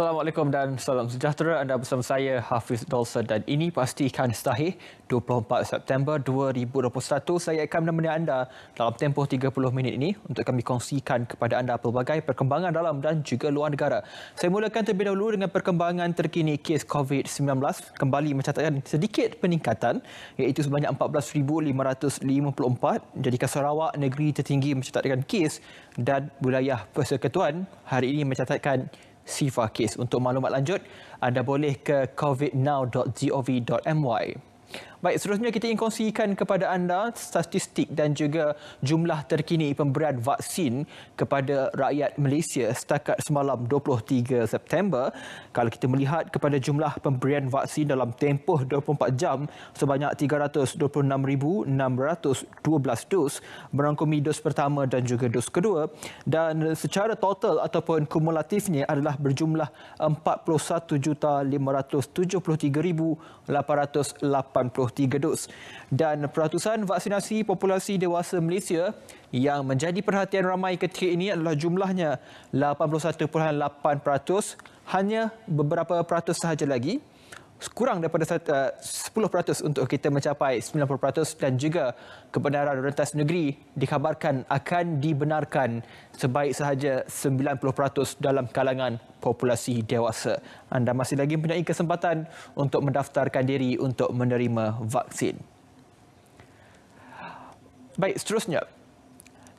Assalamualaikum dan salam sejahtera. Anda bersama saya Hafiz Dolsa dan ini pasti pastikan setahir 24 September 2021. Saya akan menemani anda dalam tempoh 30 minit ini untuk kami kongsikan kepada anda pelbagai perkembangan dalam dan juga luar negara. Saya mulakan terlebih dahulu dengan perkembangan terkini kes COVID-19 kembali mencatatkan sedikit peningkatan iaitu sebanyak 14,554 jadi Sarawak negeri tertinggi mencatatkan kes dan wilayah persekutuan hari ini mencatatkan Sifa Case. Untuk maklumat lanjut, anda boleh ke covidnow.gov.my. Baik, seterusnya kita ingin kongsikan kepada anda statistik dan juga jumlah terkini pemberian vaksin kepada rakyat Malaysia setakat semalam 23 September. Kalau kita melihat kepada jumlah pemberian vaksin dalam tempoh 24 jam sebanyak 326,612 dos merangkumi dos pertama dan juga dos kedua dan secara total ataupun kumulatifnya adalah berjumlah 41,573,880 Tiga dos. Dan peratusan vaksinasi populasi dewasa Malaysia yang menjadi perhatian ramai ketika ini adalah jumlahnya 81.8%. Hanya beberapa peratus sahaja lagi kurang daripada 10% eh, untuk kita mencapai 90% dan juga kebenaran rentas negeri dikabarkan akan dibenarkan sebaik sahaja 90% dalam kalangan populasi dewasa. Anda masih lagi mempunyai kesempatan untuk mendaftarkan diri untuk menerima vaksin. Baik, seterusnya.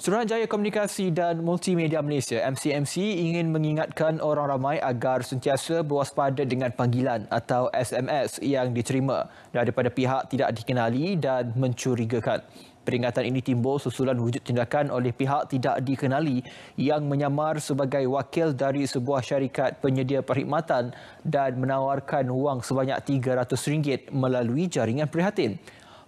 Suruhanjaya Komunikasi dan Multimedia Malaysia MCMC ingin mengingatkan orang ramai agar sentiasa berwaspada dengan panggilan atau SMS yang diterima daripada pihak tidak dikenali dan mencurigakan. Peringatan ini timbul susulan wujud tindakan oleh pihak tidak dikenali yang menyamar sebagai wakil dari sebuah syarikat penyedia perkhidmatan dan menawarkan wang sebanyak RM300 melalui jaringan prihatin.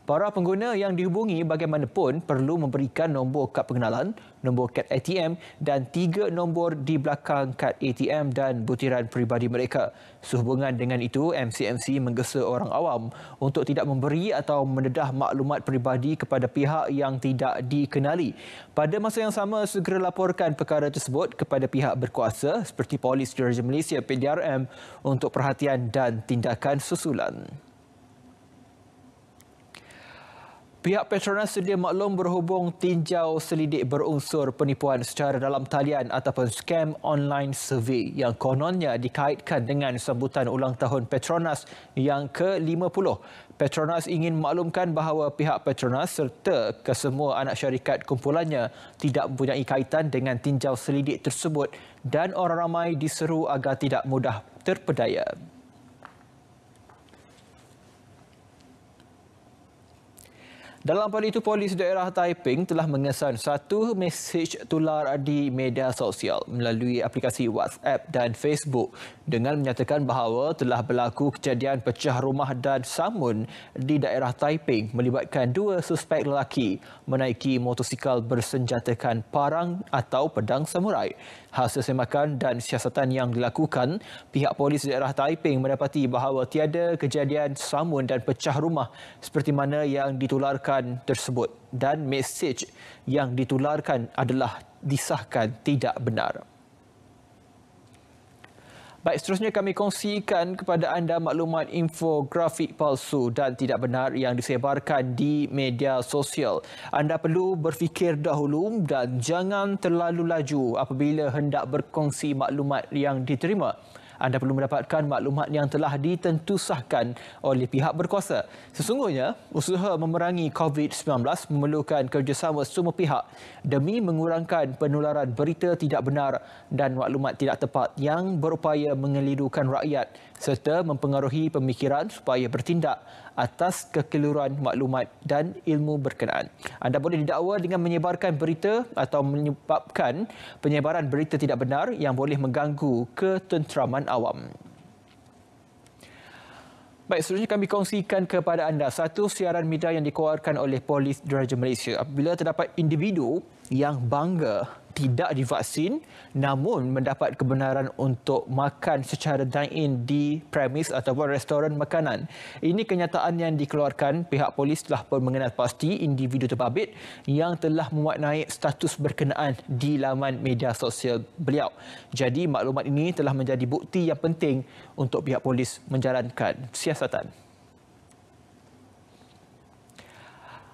Para pengguna yang dihubungi bagaimanapun perlu memberikan nombor kad pengenalan, nombor kad ATM dan tiga nombor di belakang kad ATM dan butiran peribadi mereka. Sehubungan dengan itu, MCMC menggesa orang awam untuk tidak memberi atau mendedah maklumat peribadi kepada pihak yang tidak dikenali. Pada masa yang sama, segera laporkan perkara tersebut kepada pihak berkuasa seperti Polis Diraja Malaysia PDRM untuk perhatian dan tindakan susulan. Pihak Petronas sedia maklum berhubung tinjau selidik berunsur penipuan secara dalam talian ataupun scam online survey yang kononnya dikaitkan dengan sambutan ulang tahun Petronas yang ke-50. Petronas ingin maklumkan bahawa pihak Petronas serta kesemua anak syarikat kumpulannya tidak mempunyai kaitan dengan tinjau selidik tersebut dan orang ramai diseru agar tidak mudah terpedaya. Dalam pada itu, polis daerah Taiping telah mengesan satu mesej tular di media sosial melalui aplikasi WhatsApp dan Facebook dengan menyatakan bahawa telah berlaku kejadian pecah rumah dan samun di daerah Taiping melibatkan dua suspek lelaki menaiki motosikal bersenjatakan parang atau pedang samurai. Hasil semakan dan siasatan yang dilakukan, pihak polis daerah Taiping mendapati bahawa tiada kejadian samun dan pecah rumah seperti mana yang ditularkan pergerakan tersebut dan mesej yang ditularkan adalah disahkan tidak benar. Baik, seterusnya kami kongsikan kepada anda maklumat infografik palsu dan tidak benar yang disebarkan di media sosial. Anda perlu berfikir dahulu dan jangan terlalu laju apabila hendak berkongsi maklumat yang diterima anda perlu mendapatkan maklumat yang telah ditentusahkan oleh pihak berkuasa. Sesungguhnya, usaha memerangi COVID-19 memerlukan kerjasama semua pihak demi mengurangkan penularan berita tidak benar dan maklumat tidak tepat yang berupaya mengelirukan rakyat serta mempengaruhi pemikiran supaya bertindak atas kekeliruan maklumat dan ilmu berkenaan. Anda boleh didakwa dengan menyebarkan berita atau menyebabkan penyebaran berita tidak benar yang boleh mengganggu ketenteraman awam. Baik, selanjutnya kami kongsikan kepada anda satu siaran media yang dikeluarkan oleh Polis Diraja Malaysia. Apabila terdapat individu yang bangga tidak divaksin namun mendapat kebenaran untuk makan secara dine-in di premis ataupun restoran makanan. Ini kenyataan yang dikeluarkan pihak polis telah pun mengenal pasti individu terbabit yang telah memuat naik status berkenaan di laman media sosial beliau. Jadi maklumat ini telah menjadi bukti yang penting untuk pihak polis menjalankan siasatan.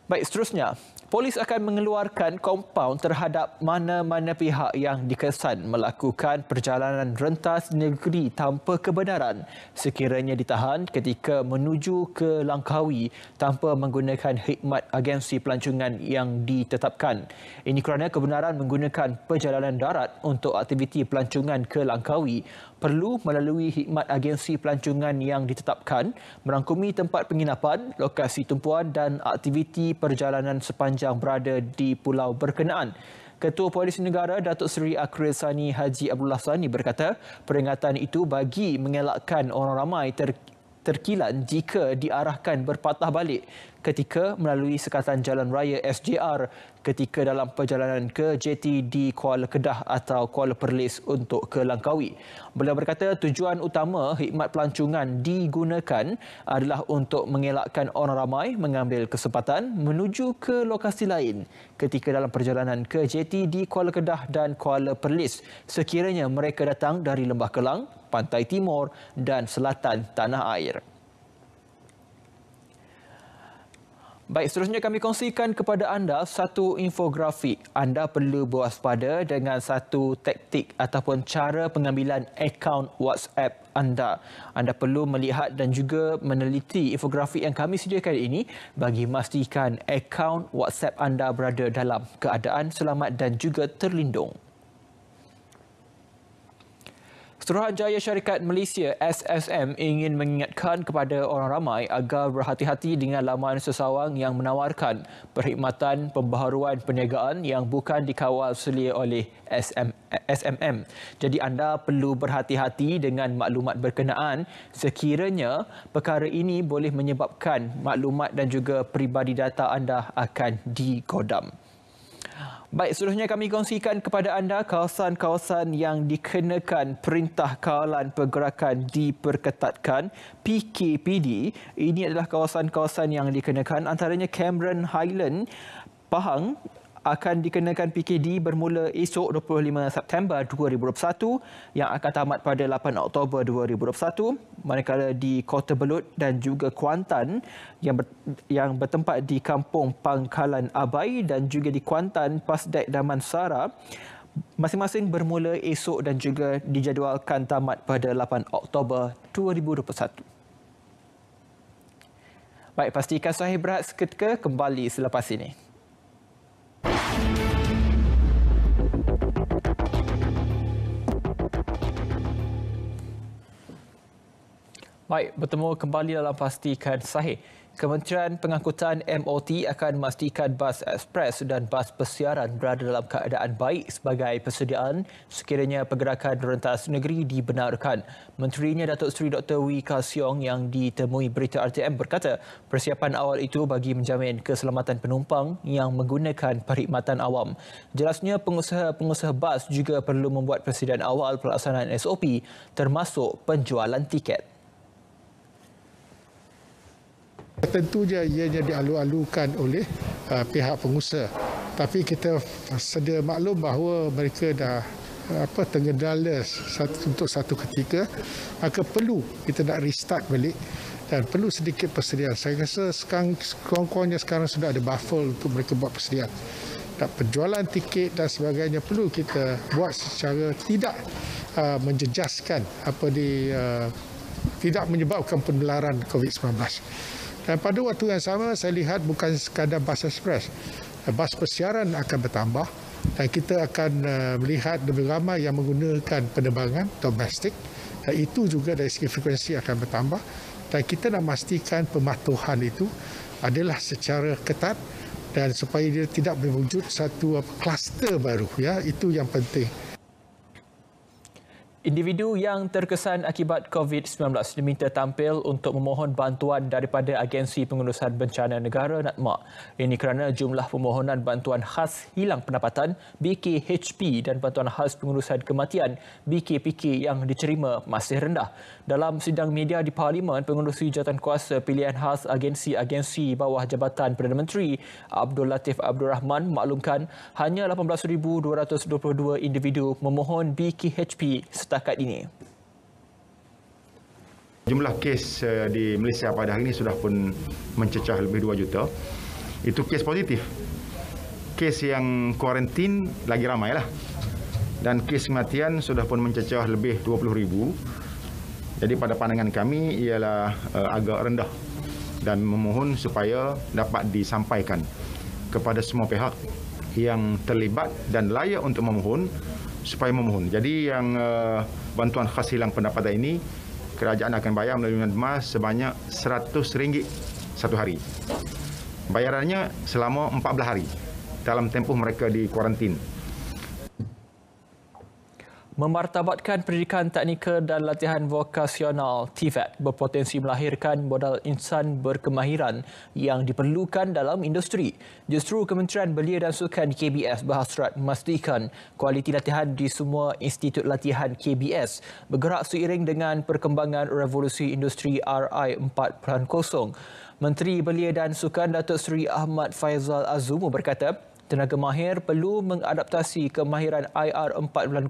Baik, seterusnya, Polis akan mengeluarkan kompaun terhadap mana-mana pihak yang dikesan melakukan perjalanan rentas negeri tanpa kebenaran sekiranya ditahan ketika menuju ke Langkawi tanpa menggunakan hikmat agensi pelancongan yang ditetapkan. Ini kerana kebenaran menggunakan perjalanan darat untuk aktiviti pelancongan ke Langkawi perlu melalui hikmat agensi pelancongan yang ditetapkan merangkumi tempat penginapan, lokasi tumpuan dan aktiviti perjalanan sepanjang berada di pulau berkenaan. Ketua Polis Negara Datuk Seri Akhil Sani Haji Abdullah Sani berkata peringatan itu bagi mengelakkan orang ramai ter terkilan jika diarahkan berpatah balik ketika melalui sekatan jalan raya SJR ketika dalam perjalanan ke JT di Kuala Kedah atau Kuala Perlis untuk ke Langkawi. Beliau berkata tujuan utama khidmat pelancongan digunakan adalah untuk mengelakkan orang ramai mengambil kesempatan menuju ke lokasi lain ketika dalam perjalanan ke JT di Kuala Kedah dan Kuala Perlis sekiranya mereka datang dari Lembah Kelang, Pantai Timur dan Selatan Tanah Air. Baik, seterusnya kami kongsikan kepada anda satu infografik. Anda perlu berwaspada dengan satu taktik ataupun cara pengambilan akaun WhatsApp anda. Anda perlu melihat dan juga meneliti infografik yang kami sediakan ini bagi memastikan akaun WhatsApp anda berada dalam keadaan selamat dan juga terlindung. Suruhanjaya Syarikat Malaysia SSM ingin mengingatkan kepada orang ramai agar berhati-hati dengan laman sesawang yang menawarkan perkhidmatan pembaharuan perniagaan yang bukan dikawal selia oleh SM, SMM. Jadi anda perlu berhati-hati dengan maklumat berkenaan sekiranya perkara ini boleh menyebabkan maklumat dan juga peribadi data anda akan dikodam. Baik, seluruhnya kami kongsikan kepada anda kawasan-kawasan yang dikenakan Perintah Kawalan Pergerakan Diperketatkan, PKPD. Ini adalah kawasan-kawasan yang dikenakan antaranya Cameron Highland, Pahang, akan dikenakan PKD bermula esok 25 September 2021 yang akan tamat pada 8 Oktober 2021 manakala di Kota Belud dan juga Kuantan yang ber, yang bertempat di Kampung Pangkalan Abai dan juga di Kuantan Pasdek Damansara masing-masing bermula esok dan juga dijadualkan tamat pada 8 Oktober 2021. Baik, pastikan Suhaib Berhad seketika kembali selepas ini. Baik, bertemu kembali dalam pastikan sahih. Kementerian Pengangkutan MOT akan memastikan bas ekspres dan bas persiaran berada dalam keadaan baik sebagai persediaan sekiranya pergerakan rentas negeri dibenarkan. Menterinya Datuk Seri Dr. Wee Ka Siong yang ditemui berita RTM berkata persiapan awal itu bagi menjamin keselamatan penumpang yang menggunakan perkhidmatan awam. Jelasnya pengusaha-pengusaha bas juga perlu membuat persediaan awal pelaksanaan SOP termasuk penjualan tiket. Tentunya ianya dialu-alukan oleh uh, pihak pengusaha. Tapi kita sedia maklum bahawa mereka dah uh, apa tergendala satu untuk satu ketika. Maka perlu kita nak restart balik dan perlu sedikit persediaan. Saya rasa sekarang kongkongnya sekarang sudah ada buffer untuk mereka buat persediaan. Dan penjualan tiket dan sebagainya perlu kita buat secara tidak uh, menjejaskan apa di uh, tidak menyebabkan penularan COVID-19. Dan eh, pada waktu yang sama saya lihat bukan sekadar bas ekspres. Eh, bas persiaran akan bertambah dan kita akan eh, melihat lebih ramai yang menggunakan penerbangan domestik. Dan itu juga dari segi frekuensi akan bertambah dan kita nak memastikan pematuhan itu adalah secara ketat dan supaya dia tidak berwujud satu kluster baru ya itu yang penting. Individu yang terkesan akibat COVID-19 diminta tampil untuk memohon bantuan daripada Agensi Pengurusan Bencana Negara NATMA. Ini kerana jumlah permohonan bantuan khas hilang pendapatan BKHP dan bantuan khas pengurusan kematian BKPK yang diterima masih rendah. Dalam sidang media di Parlimen, pengurusi kuasa pilihan khas agensi-agensi bawah Jabatan Perdana Menteri Abdul Latif Abdul Rahman maklumkan hanya 18,222 individu memohon BKHP setakat ini. Jumlah kes eh, di Malaysia pada hari ini sudah pun mencecah lebih 2 juta. Itu kes positif. Kes yang kuarantin lagi ramailah. Dan kes kematian sudah pun mencecah lebih 20 ribu. Jadi pada pandangan kami ialah eh, agak rendah dan memohon supaya dapat disampaikan kepada semua pihak yang terlibat dan layak untuk memohon supaya memohon. Jadi yang uh, bantuan khas hilang pendapatan ini kerajaan akan bayar melalui emas sebanyak RM100 satu hari. Bayarannya selama 14 hari dalam tempoh mereka di kuarantin memartabatkan pendidikan teknikal dan latihan vokasional TVET berpotensi melahirkan modal insan berkemahiran yang diperlukan dalam industri. Justru Kementerian Belia dan Sukan KBS berhasrat memastikan kualiti latihan di semua institut latihan KBS bergerak seiring dengan perkembangan revolusi industri RI 4.0. Menteri Belia dan Sukan Datuk Seri Ahmad Faizal Azumu berkata, Tenaga mahir perlu mengadaptasi kemahiran IR 4.0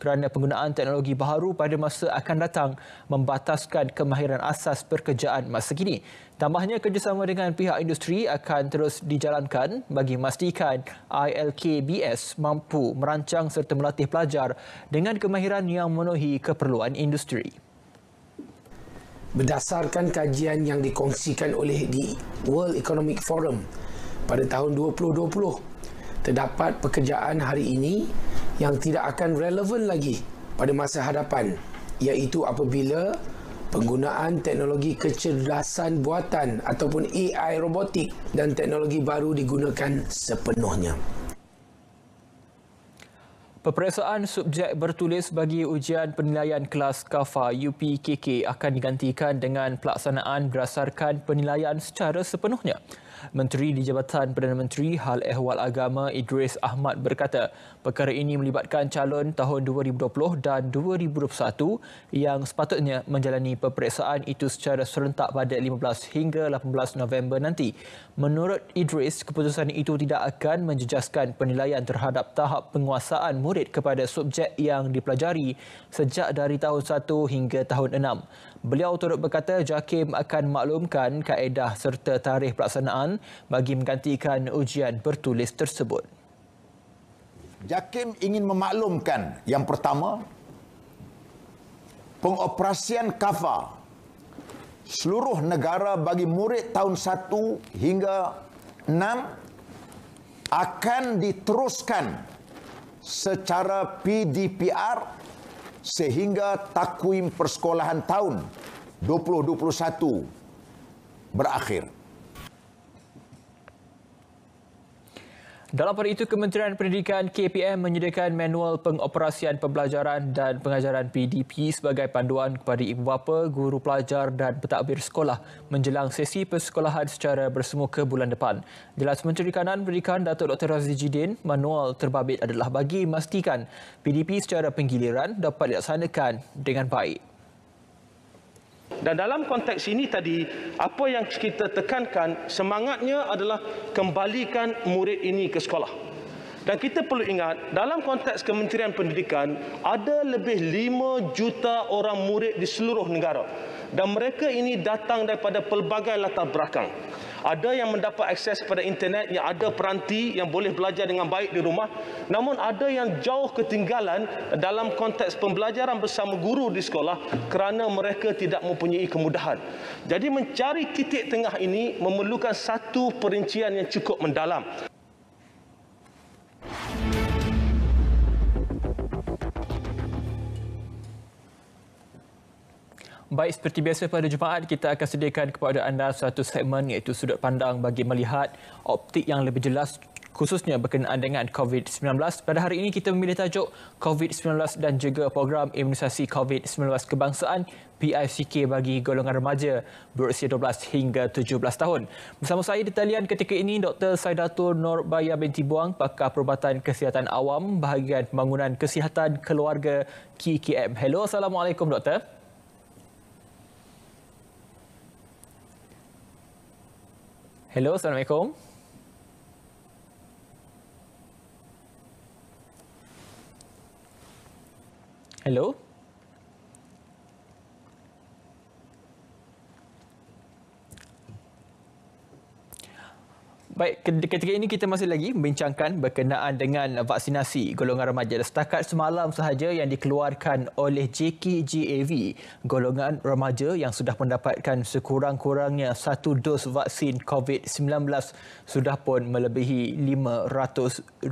kerana penggunaan teknologi baharu pada masa akan datang membataskan kemahiran asas pekerjaan masa kini. Tambahnya kerjasama dengan pihak industri akan terus dijalankan bagi memastikan ILKBS mampu merancang serta melatih pelajar dengan kemahiran yang memenuhi keperluan industri. Berdasarkan kajian yang dikongsikan oleh di World Economic Forum, pada tahun 2020 terdapat pekerjaan hari ini yang tidak akan relevan lagi pada masa hadapan iaitu apabila penggunaan teknologi kecerdasan buatan ataupun AI robotik dan teknologi baru digunakan sepenuhnya. Peperiksaan subjek bertulis bagi ujian penilaian kelas KAFA UPKK akan digantikan dengan pelaksanaan berdasarkan penilaian secara sepenuhnya. Menteri di Jabatan Perdana Menteri Hal Ehwal Agama Idris Ahmad berkata, perkara ini melibatkan calon tahun 2020 dan 2021 yang sepatutnya menjalani peperiksaan itu secara serentak pada 15 hingga 18 November nanti. Menurut Idris, keputusan itu tidak akan menjejaskan penilaian terhadap tahap penguasaan murid kepada subjek yang dipelajari sejak dari tahun 1 hingga tahun Beliau turut berkata JAKIM akan maklumkan kaedah serta tarikh pelaksanaan bagi menggantikan ujian bertulis tersebut. JAKIM ingin memaklumkan yang pertama, pengoperasian KAFA seluruh negara bagi murid tahun 1 hingga 6 akan diteruskan secara PDPR sehingga takwim persekolahan tahun 2021 berakhir. Dalam pada itu, Kementerian Pendidikan KPM menyediakan manual pengoperasian pembelajaran dan pengajaran PDP sebagai panduan kepada ibu bapa, guru pelajar dan petakbir sekolah menjelang sesi persekolahan secara bersemuka bulan depan. Jelas Menteri Kanan Pendidikan Datuk Dr. Razli Jidin, manual terbabit adalah bagi memastikan PDP secara penggiliran dapat dilaksanakan dengan baik. Dan dalam konteks ini tadi, apa yang kita tekankan, semangatnya adalah kembalikan murid ini ke sekolah. Dan kita perlu ingat, dalam konteks Kementerian Pendidikan, ada lebih 5 juta orang murid di seluruh negara dan mereka ini datang daripada pelbagai latar belakang ada yang mendapat akses pada internet yang ada peranti yang boleh belajar dengan baik di rumah namun ada yang jauh ketinggalan dalam konteks pembelajaran bersama guru di sekolah kerana mereka tidak mempunyai kemudahan jadi mencari titik tengah ini memerlukan satu perincian yang cukup mendalam Baik seperti biasa pada Jumaat kita akan sediakan kepada anda satu segmen iaitu sudut pandang bagi melihat optik yang lebih jelas khususnya berkenaan dengan COVID-19. Pada hari ini kita memilih tajuk COVID-19 dan juga program imunisasi COVID-19 kebangsaan PICK bagi golongan remaja berusia 12 hingga 17 tahun. Bersama saya di talian ketika ini Dr. Saidatul Nur Baya binti Buang, pakar perubatan kesihatan awam bahagian pembangunan kesihatan keluarga KKM. Hello, Assalamualaikum Doktor. Hello, assalamu alaikum. Hello. Baik, ketika ini kita masih lagi membincangkan berkenaan dengan vaksinasi golongan remaja. Setakat semalam sahaja yang dikeluarkan oleh JKGAV, golongan remaja yang sudah mendapatkan sekurang-kurangnya satu dos vaksin COVID-19 sudah pun melebihi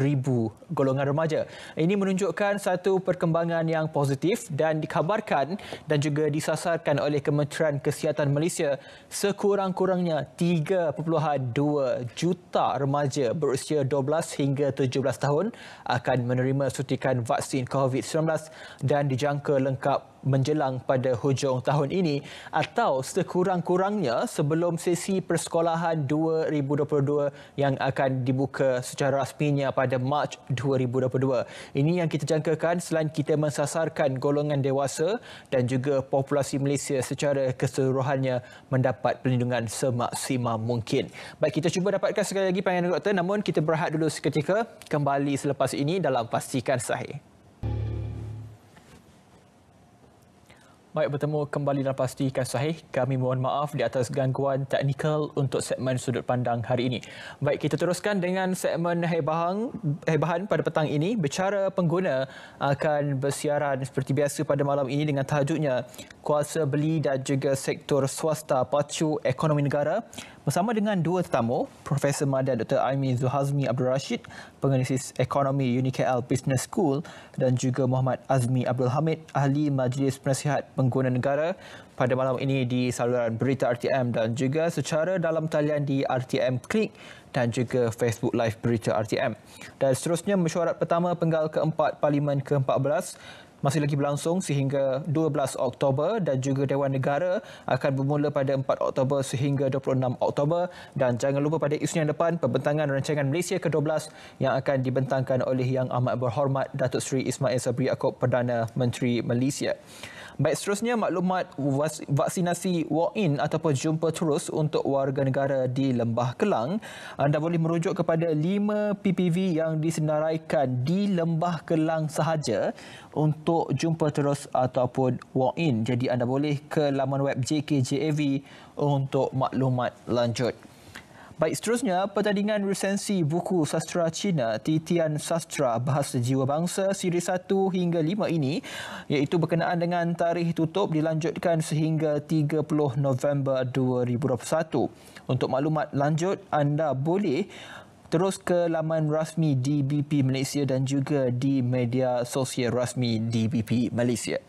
ribu golongan remaja. Ini menunjukkan satu perkembangan yang positif dan dikabarkan dan juga disasarkan oleh Kementerian Kesihatan Malaysia sekurang-kurangnya 3.2 juta juta remaja berusia 12 hingga 17 tahun akan menerima suntikan vaksin COVID-19 dan dijangka lengkap menjelang pada hujung tahun ini atau sekurang-kurangnya sebelum sesi persekolahan 2022 yang akan dibuka secara rasminya pada Mac 2022. Ini yang kita jangkakan selain kita mensasarkan golongan dewasa dan juga populasi Malaysia secara keseluruhannya mendapat perlindungan semaksima mungkin. Baik, kita cuba dapatkan sekali lagi panggilan doktor namun kita berehat dulu seketika kembali selepas ini dalam Pastikan Sahih. Baik bertemu kembali dalam pasti Sahih. Kami mohon maaf di atas gangguan teknikal untuk segmen sudut pandang hari ini. Baik, kita teruskan dengan segmen hebahang hebahan pada petang ini. Bicara pengguna akan bersiaran seperti biasa pada malam ini dengan tajuknya kuasa beli dan juga sektor swasta pacu ekonomi negara bersama dengan dua tetamu, Profesor Madan Dr. Aimi Zuhazmi Abdul Rashid, Penganalisis Ekonomi UniKL Business School dan juga Muhammad Azmi Abdul Hamid, Ahli Majlis Penasihat Pengguna Negara pada malam ini di saluran Berita RTM dan juga secara dalam talian di RTM Click dan juga Facebook Live Berita RTM. Dan seterusnya mesyuarat pertama penggal keempat Parlimen ke-14 masih lagi berlangsung sehingga 12 Oktober dan juga Dewan Negara akan bermula pada 4 Oktober sehingga 26 Oktober dan jangan lupa pada isu yang depan pembentangan rancangan Malaysia ke-12 yang akan dibentangkan oleh Yang Amat Berhormat Datuk Seri Ismail Sabri Yaakob Perdana Menteri Malaysia. Baik seterusnya maklumat vaksinasi walk-in ataupun jumpa terus untuk warga negara di Lembah Kelang anda boleh merujuk kepada 5 PPV yang disenaraikan di Lembah Kelang sahaja untuk untuk jumpa terus ataupun walk-in. Jadi anda boleh ke laman web JKJAV untuk maklumat lanjut. Baik, seterusnya, pertandingan resensi buku sastra Cina Titian Sastra Bahasa Jiwa Bangsa siri 1 hingga 5 ini iaitu berkenaan dengan tarikh tutup dilanjutkan sehingga 30 November 2021. Untuk maklumat lanjut, anda boleh terus ke laman rasmi DBP Malaysia dan juga di media sosial rasmi DBP Malaysia.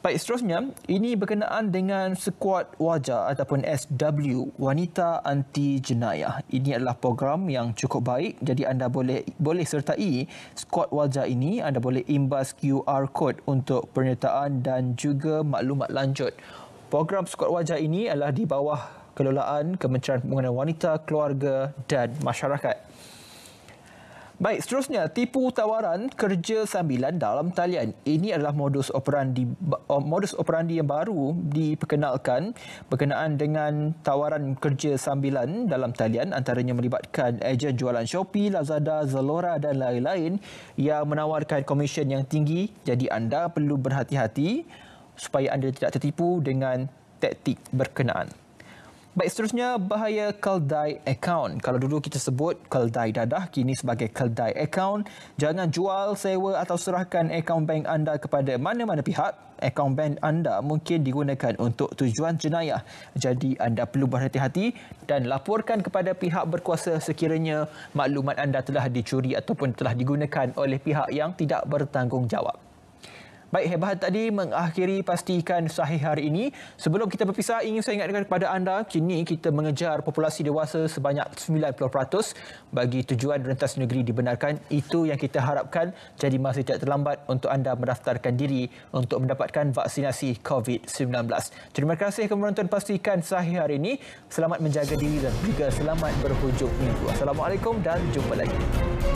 Baik, seterusnya, ini berkenaan dengan skuad wajah ataupun SW, Wanita Anti Jenayah. Ini adalah program yang cukup baik, jadi anda boleh boleh sertai skuad wajah ini. Anda boleh imbas QR code untuk pernyataan dan juga maklumat lanjut. Program skuad wajah ini adalah di bawah Kelolaan Kementerian Pembangunan Wanita, Keluarga dan Masyarakat. Baik, seterusnya, tipu tawaran kerja sambilan dalam talian. Ini adalah modus operandi modus operandi yang baru diperkenalkan berkenaan dengan tawaran kerja sambilan dalam talian antaranya melibatkan ejen jualan Shopee, Lazada, Zalora dan lain-lain yang menawarkan komisen yang tinggi. Jadi anda perlu berhati-hati supaya anda tidak tertipu dengan taktik berkenaan. Baik, seterusnya bahaya keldai account. Kalau dulu kita sebut keldai dadah, kini sebagai keldai account. Jangan jual, sewa atau serahkan account bank anda kepada mana-mana pihak. Account bank anda mungkin digunakan untuk tujuan jenayah. Jadi anda perlu berhati-hati dan laporkan kepada pihak berkuasa sekiranya maklumat anda telah dicuri ataupun telah digunakan oleh pihak yang tidak bertanggungjawab. Baik, hebat tadi mengakhiri pastikan sahih hari ini. Sebelum kita berpisah, ingin saya ingatkan kepada anda, kini kita mengejar populasi dewasa sebanyak 90% bagi tujuan rentas negeri dibenarkan. Itu yang kita harapkan jadi masih tidak terlambat untuk anda mendaftarkan diri untuk mendapatkan vaksinasi COVID-19. Terima kasih kerana menonton pastikan sahih hari ini. Selamat menjaga diri dan juga selamat berhujung minggu. Assalamualaikum dan jumpa lagi.